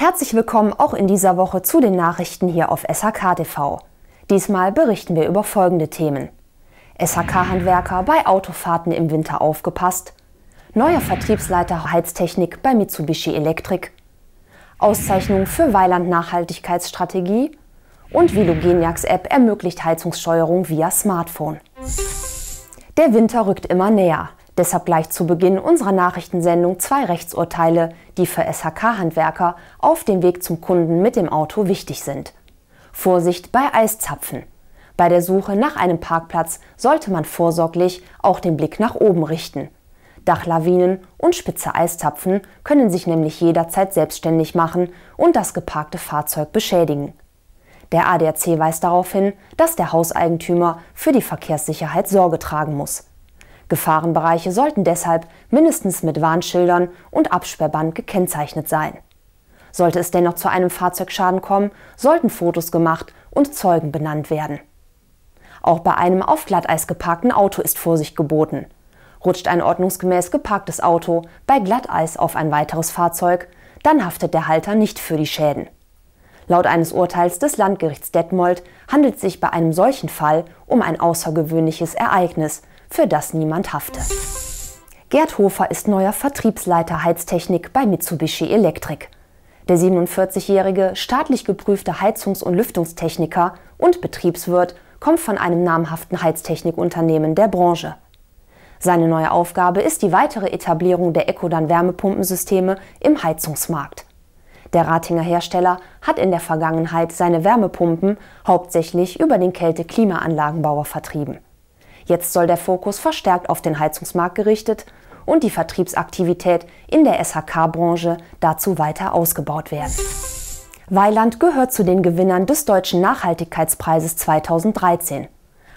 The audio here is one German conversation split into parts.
Herzlich willkommen auch in dieser Woche zu den Nachrichten hier auf SHK TV. Diesmal berichten wir über folgende Themen. SHK-Handwerker bei Autofahrten im Winter aufgepasst. Neuer Vertriebsleiter Heiztechnik bei Mitsubishi Electric. Auszeichnung für Weiland Nachhaltigkeitsstrategie und Vilogeniax App ermöglicht Heizungssteuerung via Smartphone. Der Winter rückt immer näher. Deshalb gleich zu Beginn unserer Nachrichtensendung zwei Rechtsurteile, die für SHK-Handwerker auf dem Weg zum Kunden mit dem Auto wichtig sind. Vorsicht bei Eiszapfen. Bei der Suche nach einem Parkplatz sollte man vorsorglich auch den Blick nach oben richten. Dachlawinen und spitze Eiszapfen können sich nämlich jederzeit selbstständig machen und das geparkte Fahrzeug beschädigen. Der ADAC weist darauf hin, dass der Hauseigentümer für die Verkehrssicherheit Sorge tragen muss. Gefahrenbereiche sollten deshalb mindestens mit Warnschildern und Absperrband gekennzeichnet sein. Sollte es dennoch zu einem Fahrzeugschaden kommen, sollten Fotos gemacht und Zeugen benannt werden. Auch bei einem auf Glatteis geparkten Auto ist Vorsicht geboten. Rutscht ein ordnungsgemäß geparktes Auto bei Glatteis auf ein weiteres Fahrzeug, dann haftet der Halter nicht für die Schäden. Laut eines Urteils des Landgerichts Detmold handelt es sich bei einem solchen Fall um ein außergewöhnliches Ereignis, für das niemand hafte. Gerd Hofer ist neuer Vertriebsleiter Heiztechnik bei Mitsubishi Electric. Der 47-jährige staatlich geprüfte Heizungs- und Lüftungstechniker und Betriebswirt kommt von einem namhaften Heiztechnikunternehmen der Branche. Seine neue Aufgabe ist die weitere Etablierung der Ecodan-Wärmepumpensysteme im Heizungsmarkt. Der Ratinger Hersteller hat in der Vergangenheit seine Wärmepumpen hauptsächlich über den Kälte-Klimaanlagenbauer vertrieben. Jetzt soll der Fokus verstärkt auf den Heizungsmarkt gerichtet und die Vertriebsaktivität in der SHK-Branche dazu weiter ausgebaut werden. Weiland gehört zu den Gewinnern des Deutschen Nachhaltigkeitspreises 2013.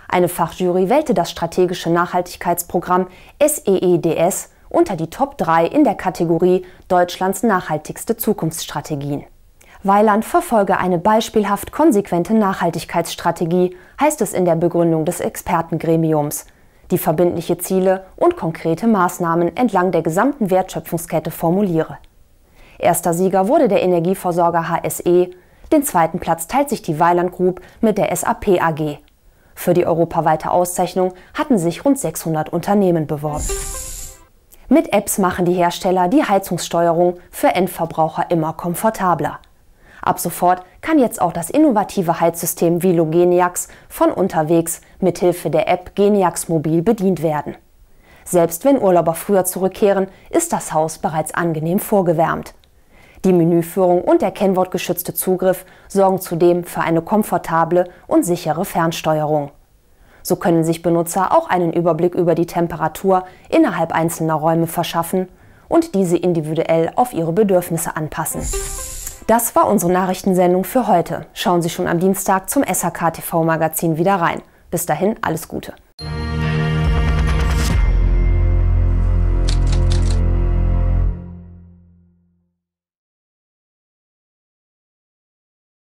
Eine Fachjury wählte das strategische Nachhaltigkeitsprogramm SEEDS e e unter die Top 3 in der Kategorie Deutschlands nachhaltigste Zukunftsstrategien. Weiland verfolge eine beispielhaft konsequente Nachhaltigkeitsstrategie, heißt es in der Begründung des Expertengremiums, die verbindliche Ziele und konkrete Maßnahmen entlang der gesamten Wertschöpfungskette formuliere. Erster Sieger wurde der Energieversorger HSE, den zweiten Platz teilt sich die Weiland Group mit der SAP AG. Für die europaweite Auszeichnung hatten sich rund 600 Unternehmen beworben. Mit Apps machen die Hersteller die Heizungssteuerung für Endverbraucher immer komfortabler. Ab sofort kann jetzt auch das innovative Heizsystem Vilo Geniax von unterwegs mithilfe der App Geniax Mobil bedient werden. Selbst wenn Urlauber früher zurückkehren, ist das Haus bereits angenehm vorgewärmt. Die Menüführung und der kennwortgeschützte Zugriff sorgen zudem für eine komfortable und sichere Fernsteuerung. So können sich Benutzer auch einen Überblick über die Temperatur innerhalb einzelner Räume verschaffen und diese individuell auf ihre Bedürfnisse anpassen. Das war unsere Nachrichtensendung für heute. Schauen Sie schon am Dienstag zum SHK TV Magazin wieder rein. Bis dahin alles Gute.